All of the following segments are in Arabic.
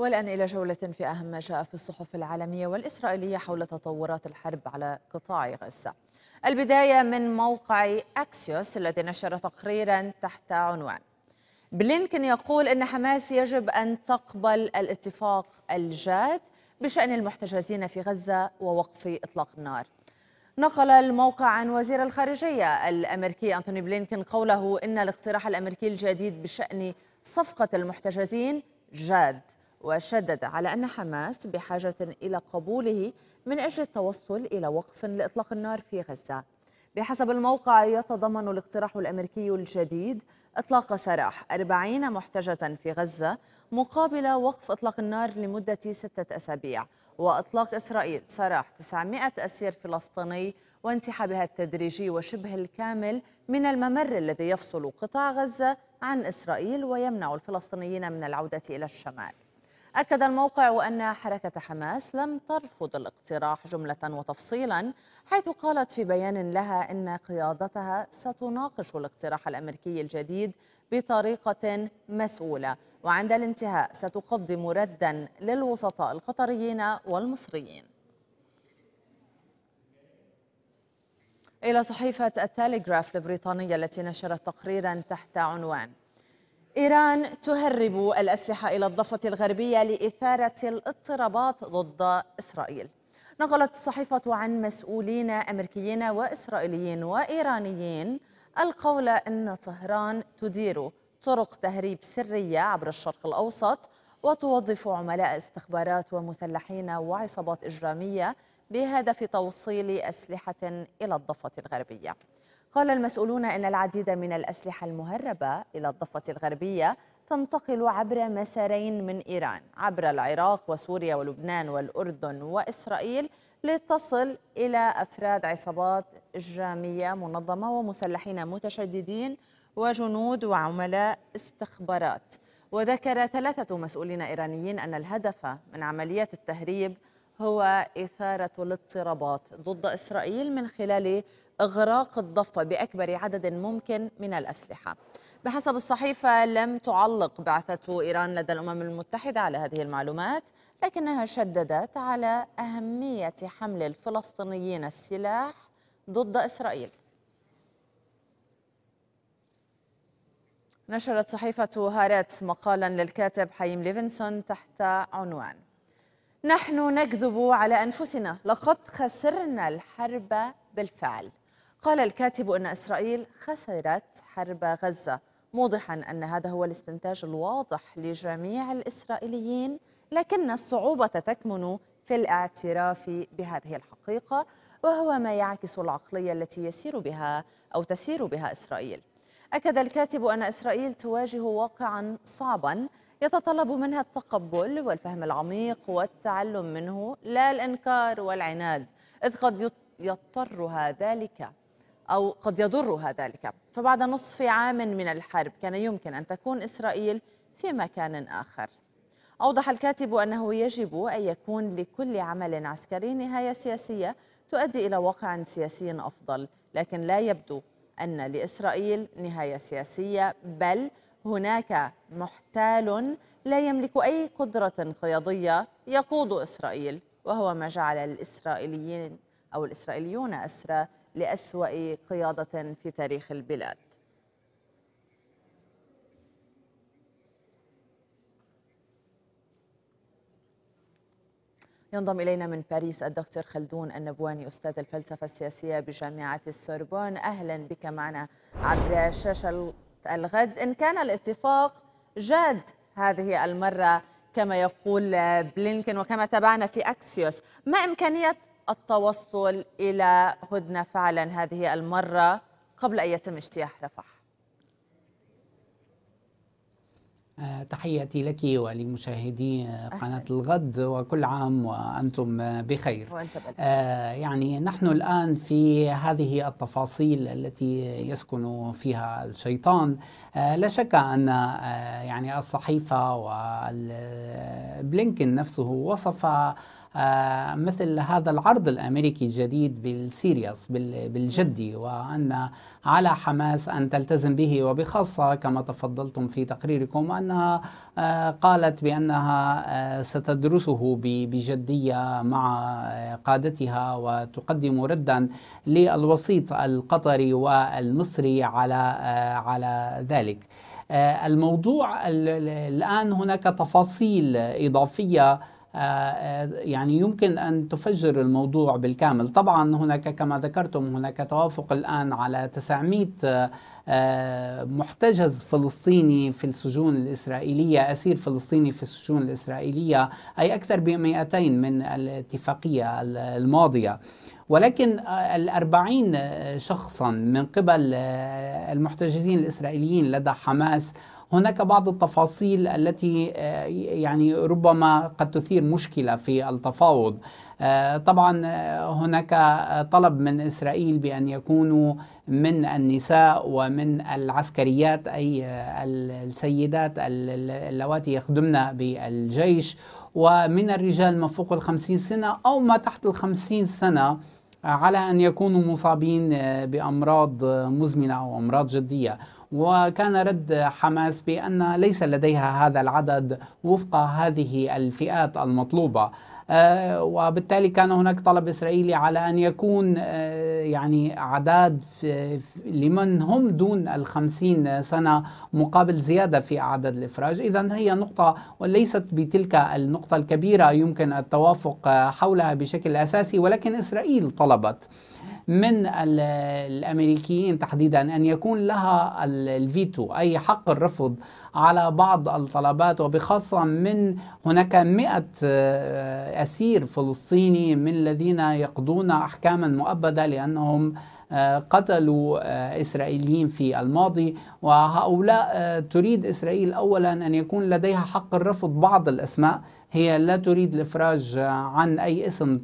والآن إلى جولة في أهم ما جاء في الصحف العالمية والإسرائيلية حول تطورات الحرب على قطاع غزة البداية من موقع أكسيوس الذي نشر تقريرا تحت عنوان بلينكن يقول أن حماس يجب أن تقبل الاتفاق الجاد بشأن المحتجزين في غزة ووقف إطلاق النار نقل الموقع عن وزير الخارجية الأمريكي أنتوني بلينكن قوله إن الاقتراح الأمريكي الجديد بشأن صفقة المحتجزين جاد وشدد على أن حماس بحاجة إلى قبوله من أجل التوصل إلى وقف لإطلاق النار في غزة بحسب الموقع يتضمن الاقتراح الأمريكي الجديد إطلاق سراح 40 محتجزا في غزة مقابل وقف إطلاق النار لمدة ستة أسابيع وإطلاق إسرائيل سراح 900 أسير فلسطيني وانسحابها التدريجي وشبه الكامل من الممر الذي يفصل قطاع غزة عن إسرائيل ويمنع الفلسطينيين من العودة إلى الشمال أكد الموقع أن حركة حماس لم ترفض الاقتراح جملة وتفصيلا حيث قالت في بيان لها أن قيادتها ستناقش الاقتراح الأمريكي الجديد بطريقة مسؤولة وعند الانتهاء ستقدم ردا للوسطاء القطريين والمصريين إلى صحيفة التاليغراف البريطانية التي نشرت تقريرا تحت عنوان إيران تهرب الأسلحة إلى الضفة الغربية لإثارة الاضطرابات ضد إسرائيل نقلت الصحيفة عن مسؤولين أمريكيين وإسرائيليين وإيرانيين القول أن طهران تدير طرق تهريب سرية عبر الشرق الأوسط وتوظف عملاء استخبارات ومسلحين وعصابات إجرامية بهدف توصيل أسلحة إلى الضفة الغربية قال المسؤولون أن العديد من الأسلحة المهربة إلى الضفة الغربية تنتقل عبر مسارين من إيران عبر العراق وسوريا ولبنان والأردن وإسرائيل لتصل إلى أفراد عصابات إجرامية منظمة ومسلحين متشددين وجنود وعملاء استخبارات وذكر ثلاثة مسؤولين إيرانيين أن الهدف من عملية التهريب هو إثارة الاضطرابات ضد إسرائيل من خلال إغراق الضفة بأكبر عدد ممكن من الأسلحة بحسب الصحيفة لم تعلق بعثة إيران لدى الأمم المتحدة على هذه المعلومات لكنها شددت على أهمية حمل الفلسطينيين السلاح ضد إسرائيل نشرت صحيفة هارتس مقالا للكاتب حيم ليفنسون تحت عنوان نحن نكذب على أنفسنا لقد خسرنا الحرب بالفعل قال الكاتب أن إسرائيل خسرت حرب غزة موضحا أن هذا هو الاستنتاج الواضح لجميع الإسرائيليين لكن الصعوبة تكمن في الاعتراف بهذه الحقيقة وهو ما يعكس العقلية التي يسير بها أو تسير بها إسرائيل أكد الكاتب أن إسرائيل تواجه واقعا صعبا يتطلب منها التقبل والفهم العميق والتعلم منه لا الإنكار والعناد إذ قد يضطرها ذلك أو قد يضرها ذلك فبعد نصف عام من الحرب كان يمكن أن تكون إسرائيل في مكان آخر أوضح الكاتب أنه يجب أن يكون لكل عمل عسكري نهاية سياسية تؤدي إلى واقع سياسي أفضل لكن لا يبدو أن لإسرائيل نهاية سياسية بل هناك محتال لا يملك أي قدرة قيادية يقود إسرائيل وهو ما جعل الإسرائيليين أو الإسرائيليون أسرى لأسوأ قيادة في تاريخ البلاد ينضم إلينا من باريس الدكتور خلدون النبواني أستاذ الفلسفة السياسية بجامعة السوربون أهلا بك معنا عبر شاشة الغد إن كان الاتفاق جاد هذه المرة كما يقول بلينكن وكما تابعنا في أكسيوس ما إمكانية التوصل إلى هدنة فعلا هذه المرة قبل أن يتم اجتياح رفح آه، تحياتي لك ولمشاهدي آه، قناة الغد وكل عام وأنتم بخير وأنت آه يعني نحن الآن في هذه التفاصيل التي يسكن فيها الشيطان آه لا شك أن آه يعني الصحيفة وبلينكن نفسه وصف آه، مثل هذا العرض الامريكي الجديد بالسيريس بالجدي وان على حماس ان تلتزم به وبخاصه كما تفضلتم في تقريركم انها آه، قالت بانها آه، ستدرسه بجديه مع قادتها وتقدم ردا للوسيط القطري والمصري على على ذلك الموضوع الان هناك تفاصيل اضافيه آه، آه، يعني يمكن أن تفجر الموضوع بالكامل طبعا هناك كما ذكرتم هناك توافق الآن على 900 آه، محتجز فلسطيني في السجون الإسرائيلية أسير فلسطيني في السجون الإسرائيلية أي أكثر ب 200 من الاتفاقية الماضية ولكن الأربعين شخصا من قبل المحتجزين الإسرائيليين لدى حماس هناك بعض التفاصيل التي آه، يعني ربما قد تثير مشكلة في التفاوض آه، طبعا آه، هناك طلب من إسرائيل بأن يكونوا من النساء ومن العسكريات أي السيدات اللواتي يخدمن بالجيش ومن الرجال ما فوق الخمسين سنة أو ما تحت الخمسين سنة على أن يكونوا مصابين بأمراض مزمنة أو أمراض جدية وكان رد حماس بأن ليس لديها هذا العدد وفق هذه الفئات المطلوبة آه، وبالتالي كان هناك طلب إسرائيلي على أن يكون آه، يعني أعداد لمن هم دون الخمسين سنة مقابل زيادة في أعداد الإفراج إذا هي نقطة وليست بتلك النقطة الكبيرة يمكن التوافق حولها بشكل أساسي ولكن إسرائيل طلبت من الامريكيين تحديدا ان يكون لها الفيتو اي حق الرفض على بعض الطلبات وبخاصه من هناك 100 آه، اسير فلسطيني من الذين يقضون احكاما مؤبده لانهم قتلوا آه، إسرائيليين في الماضي وهؤلاء آه، تريد إسرائيل أولا أن يكون لديها حق الرفض بعض الأسماء هي لا تريد الإفراج عن أي اسم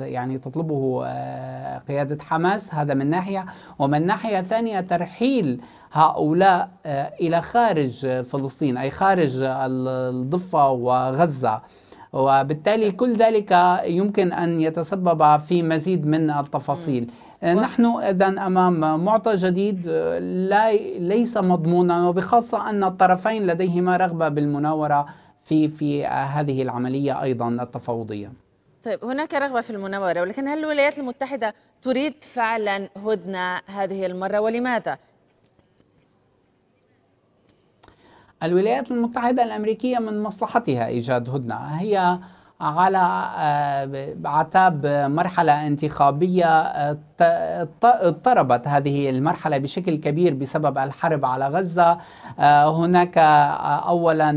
يعني تطلبه آه، قيادة حماس هذا من ناحية ومن ناحية ثانية ترحيل هؤلاء إلى خارج فلسطين أي خارج الضفة وغزة وبالتالي كل ذلك يمكن أن يتسبب في مزيد من التفاصيل نحن اذا امام معطى جديد آه، لا ليس مضمونا وبخاصه ان الطرفين لديهما رغبه بالمناوره في في آه، هذه العمليه ايضا التفاوضيه. طيب هناك رغبه في المناوره ولكن هل الولايات المتحده تريد فعلا هدنه هذه المره ولماذا؟ الولايات المتحده الامريكيه من مصلحتها ايجاد هدنه هي على اعتاب آه، مرحلة انتخابية آه، اضطربت هذه المرحلة بشكل كبير بسبب الحرب على غزة آه، هناك أولا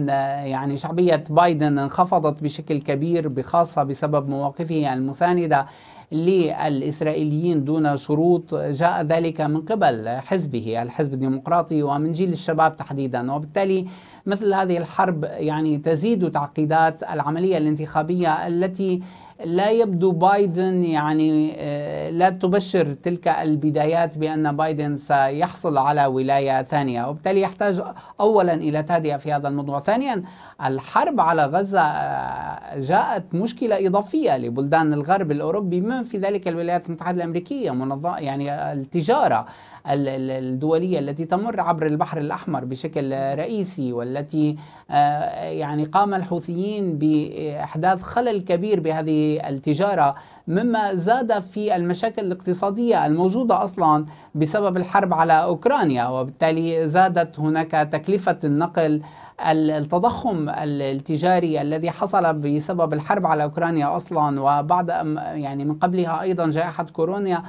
يعني شعبية بايدن انخفضت بشكل كبير بخاصة بسبب مواقفه المساندة للإسرائيليين دون شروط جاء ذلك من قبل حزبه الحزب الديمقراطي ومن جيل الشباب تحديدا وبالتالي مثل هذه الحرب يعني تزيد تعقيدات العملية الانتخابية التي لا يبدو بايدن يعني آه، لا تبشر تلك البدايات بأن بايدن سيحصل على ولاية ثانية وبالتالي يحتاج أولا إلى تهدئة في هذا الموضوع ثانيا الحرب على غزة آه، جاءت مشكلة إضافية لبلدان الغرب الأوروبي من في ذلك الولايات المتحدة الأمريكية منظمة يعني التجارة الدولية التي تمر عبر البحر الأحمر بشكل رئيسي والتي آه، يعني قام الحوثيين بإحداث خلل كبير بهذه التجارة مما زاد في المشاكل الاقتصادية الموجودة أصلا بسبب الحرب على أوكرانيا وبالتالي زادت هناك تكلفة النقل التضخم التجاري الذي حصل بسبب الحرب على اوكرانيا اصلا وبعد يعني من قبلها ايضا جائحه كورونا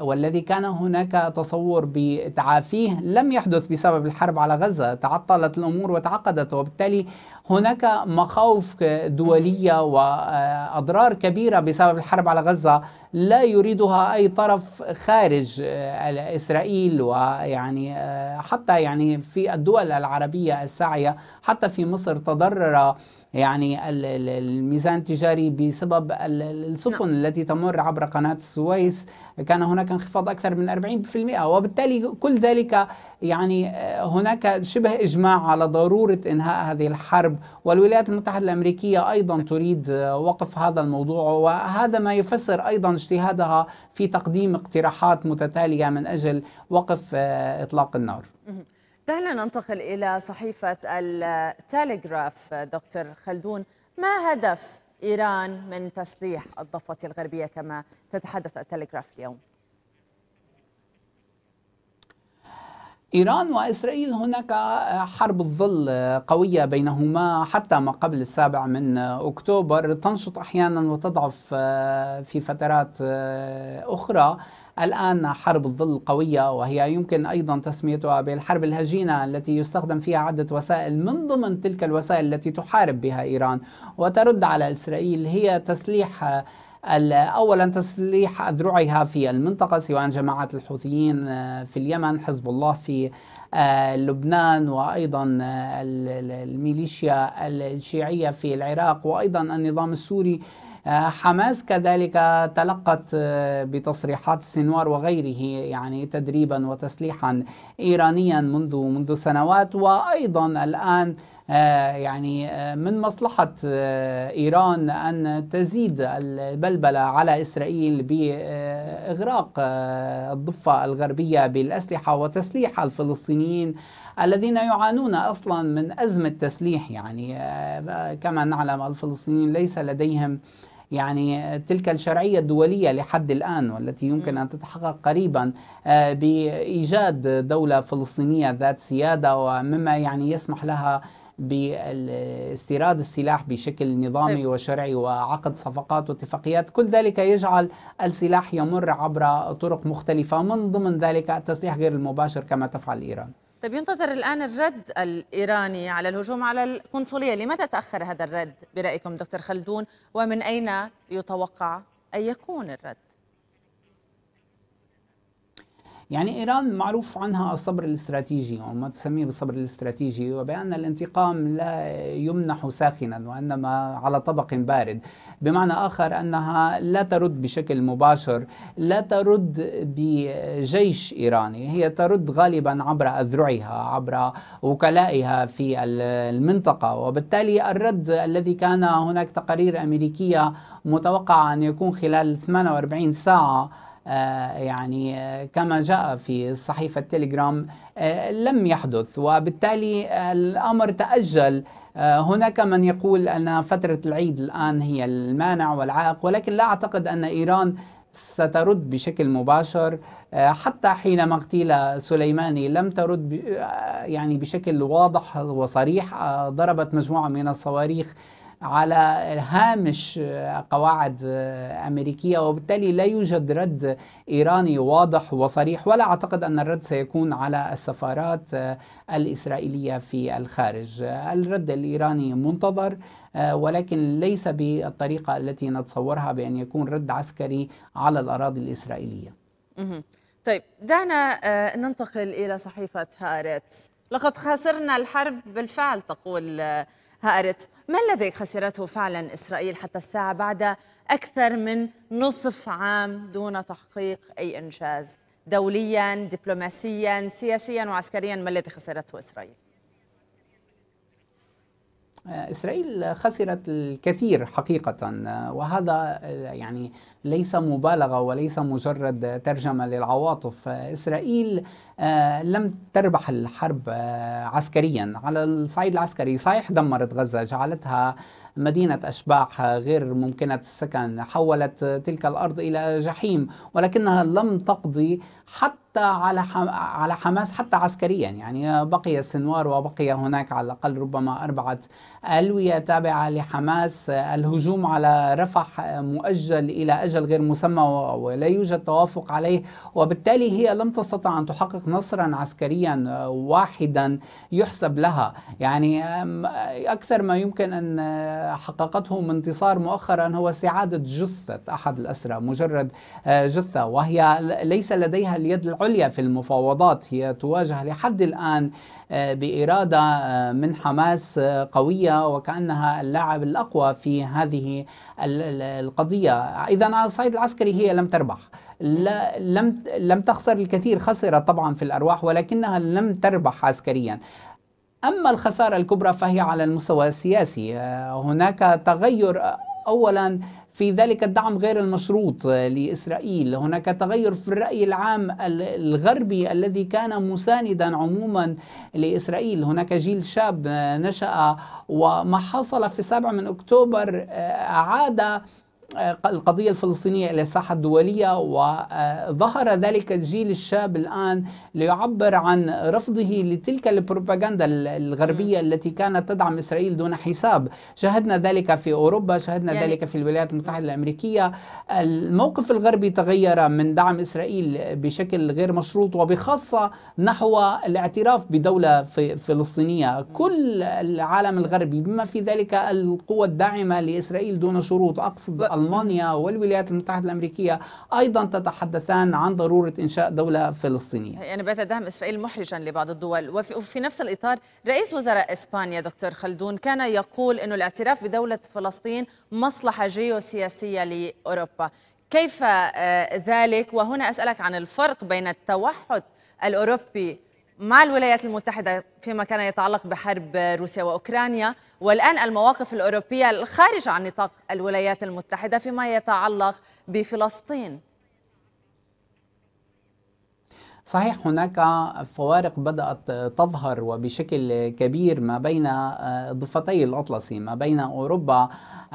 والذي كان هناك تصور بتعافيه لم يحدث بسبب الحرب على غزة تعطلت الأمور وتعقدت وبالتالي هناك مخاوف دولية وأضرار كبيرة بسبب الحرب على غزة لا يريدها أي طرف خارج إسرائيل ويعني آه، حتى يعني في الدول العربية الساعية حتى في مصر تضرر يعني الميزان التجاري بسبب السفن نعم. التي تمر عبر قناة السويس كان هناك انخفاض أكثر من 40% وبالتالي كل ذلك يعني آه، هناك شبه إجماع على ضرورة إنهاء هذه الحرب والولايات المتحدة الأمريكية أيضا نعم. تريد آه، وقف هذا الموضوع وهذا ما يفسر أيضا اجتهادها في تقديم اقتراحات متتالية من أجل وقف آه، إطلاق النار دعنا ننتقل إلى صحيفة التاليغراف دكتور خلدون ما هدف إيران من تسليح الضفة الغربية كما تتحدث التاليغراف اليوم إيران وإسرائيل هناك حرب الظل قوية بينهما حتى ما قبل السابع من أكتوبر تنشط أحيانا وتضعف في فترات أخرى الآن حرب الظل القوية وهي يمكن أيضا تسميتها بالحرب الهجينة التي يستخدم فيها عدة وسائل من ضمن تلك الوسائل التي تحارب بها إيران وترد على إسرائيل هي تسليح اولا تسليح اذرعها في المنطقه سواء جماعه الحوثيين آه، في اليمن حزب الله في آه، لبنان وايضا الميليشيا الشيعيه في العراق وايضا النظام السوري آه، حماس كذلك تلقت آه، بتصريحات السنوار وغيره يعني تدريبا وتسليحا إيرانيا منذ منذ سنوات وأيضا الآن آه، يعني من مصلحة إيران أن تزيد البلبلة على إسرائيل بإغراق الضفة الغربية بالأسلحة وتسليح الفلسطينيين الذين يعانون أصلا من أزمة تسليح يعني كما نعلم الفلسطينيين ليس لديهم يعني تلك الشرعية الدولية لحد الآن والتي يمكن أن تتحقق قريبا آه، بإيجاد دولة فلسطينية ذات سيادة ومما يعني يسمح لها باستيراد السلاح بشكل نظامي طيب. وشرعي وعقد صفقات واتفاقيات كل ذلك يجعل السلاح يمر عبر طرق مختلفة من ضمن ذلك التسليح غير المباشر كما تفعل إيران طيب ينتظر الآن الرد الإيراني على الهجوم على القنصلية لماذا تأخر هذا الرد برأيكم دكتور خلدون ومن أين يتوقع أن يكون الرد؟ يعني إيران معروف عنها الصبر الاستراتيجي وما تسميه بالصبر الاستراتيجي وبأن الانتقام لا يمنح ساخنا وإنما على طبق بارد بمعنى آخر أنها لا ترد بشكل مباشر لا ترد بجيش إيراني هي ترد غالبا عبر أذرعها عبر وكلائها في المنطقة وبالتالي الرد الذي كان هناك تقارير أمريكية متوقع أن يكون خلال 48 ساعة آه، يعني آه، كما جاء في صحيفة تيليجرام آه، لم يحدث وبالتالي الأمر تأجل هناك من يقول أن فترة العيد الآن هي المانع والعائق ولكن لا أعتقد أن إيران سترد بشكل مباشر حتى حينما اغتيل سليماني لم ترد يعني بشكل واضح وصريح ضربت مجموعة من الصواريخ على هامش قواعد أمريكية وبالتالي لا يوجد رد إيراني واضح وصريح ولا أعتقد أن الرد سيكون على السفارات الإسرائيلية في الخارج الرد الإيراني منتظر ولكن ليس بالطريقة التي نتصورها بأن يكون رد عسكري على الأراضي الإسرائيلية طيب دعنا آه، ننتقل إلى صحيفة هارتس لقد خسرنا الحرب بالفعل تقول آه، هارت ما الذي خسرته فعلا إسرائيل حتى الساعة بعد أكثر من نصف عام دون تحقيق أي إنجاز دوليا دبلوماسيا سياسيا وعسكريا ما الذي خسرته إسرائيل إسرائيل خسرت الكثير حقيقة وهذا يعني ليس مبالغة وليس مجرد ترجمة للعواطف إسرائيل آه، لم تربح الحرب آه، عسكريا على الصعيد العسكري صحيح دمرت غزة جعلتها مدينة أشباح غير ممكنة السكن حولت تلك الأرض إلى جحيم ولكنها لم تقضي حتى حتى على على حماس حتى عسكريا يعني بقي السنوار وبقي هناك على الاقل ربما اربعه الويه تابعه لحماس الهجوم على رفح مؤجل الى اجل غير مسمى ولا يوجد توافق عليه وبالتالي هي لم تستطع ان تحقق نصرا عسكريا واحدا يحسب لها يعني اكثر ما يمكن ان حققته من انتصار مؤخرا هو استعاده جثه احد الاسرى مجرد جثه وهي ليس لديها اليد العليا عليا في المفاوضات هي تواجه لحد الآن آه، بإرادة آه، من حماس آه، قوية وكأنها اللاعب الأقوى في هذه القضية إذا على الصعيد العسكري هي لم تربح لا لم لم تخسر الكثير خسرت طبعا في الأرواح ولكنها لم تربح عسكريا أما الخسارة الكبرى فهي على المستوى السياسي هناك تغير أولا في ذلك الدعم غير المشروط آه، لإسرائيل هناك تغير في الرأي العام الغربي الذي كان مساندا عموما لإسرائيل هناك جيل شاب آه، نشأ وما حصل في 7 من أكتوبر آه، عاد آه، القضية الفلسطينية إلى الساحة الدولية وظهر ذلك الجيل الشاب الآن ليعبر عن رفضه لتلك البروباغندا الغربية التي كانت تدعم إسرائيل دون حساب شاهدنا ذلك في أوروبا شاهدنا يعني ذلك في الولايات المتحدة الأمريكية الموقف الغربي تغير من دعم إسرائيل بشكل غير مشروط وبخاصة نحو الاعتراف بدولة فلسطينية كل العالم الغربي بما في ذلك القوى الداعمة لإسرائيل دون شروط أقصد ألمانيا والولايات المتحدة الأمريكية أيضا تتحدثان عن ضرورة إنشاء دولة فلسطينية يعني دعم إسرائيل محرجا لبعض الدول وفي نفس الإطار رئيس وزراء إسبانيا دكتور خلدون كان يقول أن الاعتراف بدولة فلسطين مصلحة جيوسياسية لأوروبا كيف آه، ذلك وهنا أسألك عن الفرق بين التوحد الأوروبي مع الولايات المتحدة فيما كان يتعلق بحرب روسيا وأوكرانيا والآن المواقف الأوروبية الخارجة عن نطاق الولايات المتحدة فيما يتعلق بفلسطين صحيح هناك فوارق بدأت تظهر وبشكل كبير ما بين آه، ضفتي الأطلسي ما بين أوروبا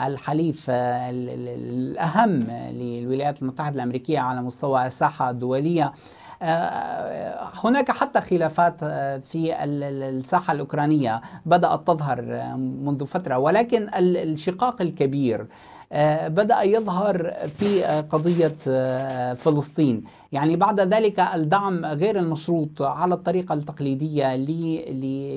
الحليف آه، الأهم للولايات المتحدة الأمريكية على مستوى الساحة الدولية آه، هناك حتى خلافات آه، في الساحة الأوكرانية بدأت تظهر آه، منذ فترة ولكن الشقاق الكبير آه، بدأ يظهر في آه، قضية آه، فلسطين يعني بعد ذلك الدعم غير المشروط على الطريقة التقليدية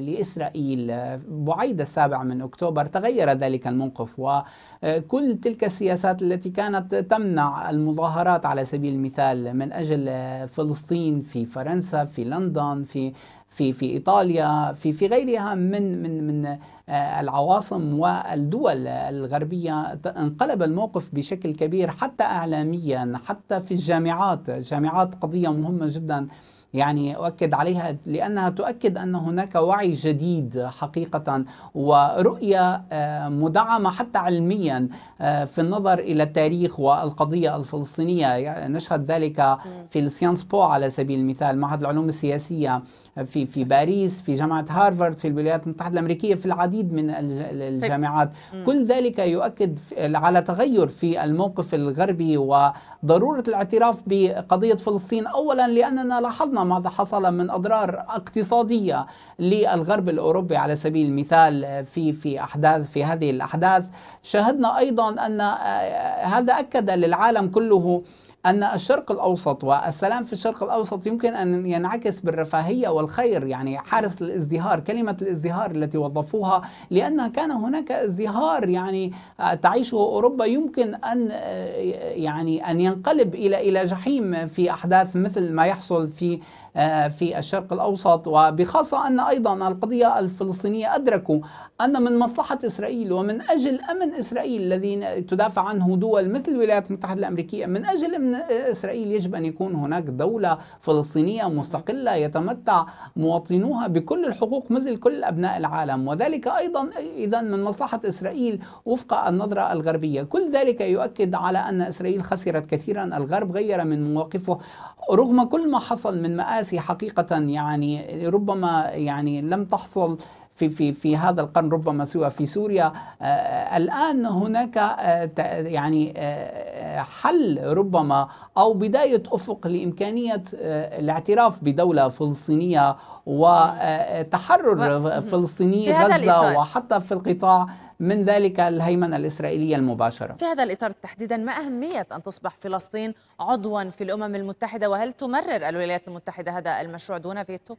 لإسرائيل بعيد السابع من أكتوبر تغير ذلك الموقف وكل تلك السياسات التي كانت تمنع المظاهرات على سبيل المثال من أجل فلسطين في فرنسا في لندن في في في ايطاليا في في غيرها من من من آه، العواصم والدول الغربيه انقلب الموقف بشكل كبير حتى اعلاميا حتى في الجامعات الجامعات قضيه مهمه جدا يعني أؤكد عليها لأنها تؤكد أن هناك وعي جديد حقيقة ورؤية آه، مدعمة حتى علميا آه، في النظر إلى التاريخ والقضية الفلسطينية يعني نشهد ذلك في السيانس بو على سبيل المثال معهد العلوم السياسية آه، في في باريس في جامعة هارفارد في الولايات المتحدة الأمريكية في العديد من طيب. الجامعات كل ذلك يؤكد على تغير في الموقف الغربي وضرورة الاعتراف بقضية فلسطين أولا لأننا لاحظنا ماذا حصل من اضرار اقتصاديه للغرب الاوروبي على سبيل المثال في في احداث في هذه الاحداث شاهدنا ايضا ان آه، هذا اكد للعالم كله أن الشرق الأوسط والسلام في الشرق الأوسط يمكن أن ينعكس بالرفاهية والخير يعني حارس الازدهار كلمة الازدهار التي وظفوها لأن كان هناك ازدهار يعني آه، تعيشه أوروبا يمكن أن آه، يعني أن ينقلب إلى إلى جحيم في أحداث مثل ما يحصل في آه، في الشرق الأوسط وبخاصة أن أيضا القضية الفلسطينية أدركوا أن من مصلحة إسرائيل ومن أجل أمن إسرائيل الذي تدافع عنه دول مثل الولايات المتحدة الأمريكية من أجل أمن إسرائيل يجب أن يكون هناك دولة فلسطينية مستقلة يتمتع مواطنوها بكل الحقوق مثل كل أبناء العالم وذلك أيضا إذا من مصلحة إسرائيل وفق النظرة الغربية كل ذلك يؤكد على أن إسرائيل خسرت كثيرا الغرب غير من مواقفه رغم كل ما حصل من مآل الناس حقيقة يعني ربما يعني لم تحصل في في في هذا القرن ربما سوى في سوريا آه، آه، الان هناك آه، يعني حل ربما او بدايه افق لامكانيه الاعتراف بدوله فلسطينيه وتحرر فلسطيني غزه وحتى في القطاع من ذلك الهيمنه الاسرائيليه المباشره. في هذا الاطار تحديدا ما اهميه ان تصبح فلسطين عضوا في الامم المتحده وهل تمرر الولايات المتحده هذا المشروع دون فيتو؟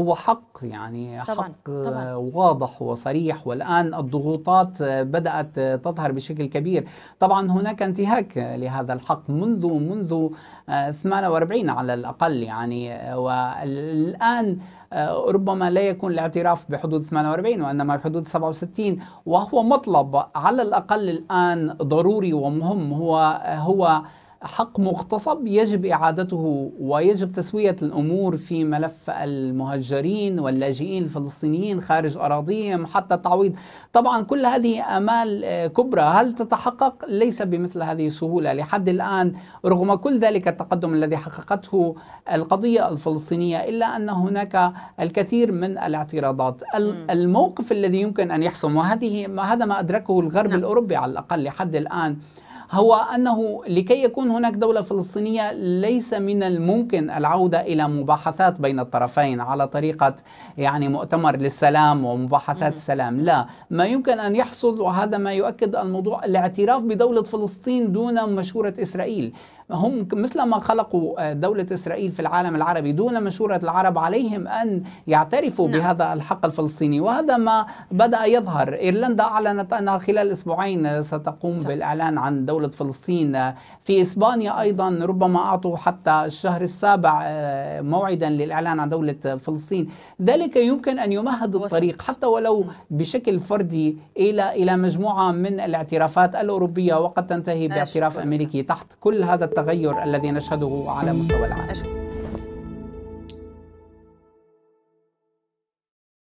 هو حق يعني طبعًا حق آه، طبعًا. واضح وصريح والآن الضغوطات آه، بدأت آه، تظهر بشكل كبير طبعا هناك انتهاك لهذا الحق منذ منذ 48 على الأقل يعني والآن ربما لا يكون الاعتراف بحدود 48 وإنما بحدود 67 وهو مطلب على الأقل الآن ضروري ومهم هو هو حق مغتصب يجب إعادته ويجب تسوية الأمور في ملف المهجرين واللاجئين الفلسطينيين خارج أراضيهم حتى التعويض طبعا كل هذه أمال آه، كبرى هل تتحقق ليس بمثل هذه السهولة لحد الآن رغم كل ذلك التقدم الذي حققته القضية الفلسطينية إلا أن هناك الكثير من الاعتراضات الموقف الذي يمكن أن يحسم وهذه ما هذا ما أدركه الغرب نعم. الأوروبي على الأقل لحد الآن هو أنه لكي يكون هناك دولة فلسطينية ليس من الممكن العودة إلى مباحثات بين الطرفين على طريقة يعني مؤتمر للسلام ومباحثات السلام لا ما يمكن أن يحصل وهذا ما يؤكد الموضوع الاعتراف بدولة فلسطين دون مشورة إسرائيل هم مثلما خلقوا آه، دولة إسرائيل في العالم العربي دون مشورة العرب عليهم أن يعترفوا نعم. بهذا الحق الفلسطيني وهذا ما بدأ يظهر إيرلندا أعلنت أنها خلال أسبوعين آه، ستقوم صح. بالإعلان عن دولة دولة فلسطين في إسبانيا أيضا ربما أعطوا حتى الشهر السابع آه، موعدا للإعلان عن دولة فلسطين ذلك يمكن أن يمهد الطريق حتى ولو بشكل فردي إلى إلى مجموعة من الاعترافات الأوروبية وقد تنتهي باعتراف أمريكي تحت كل هذا التغير الذي نشهده على مستوى العالم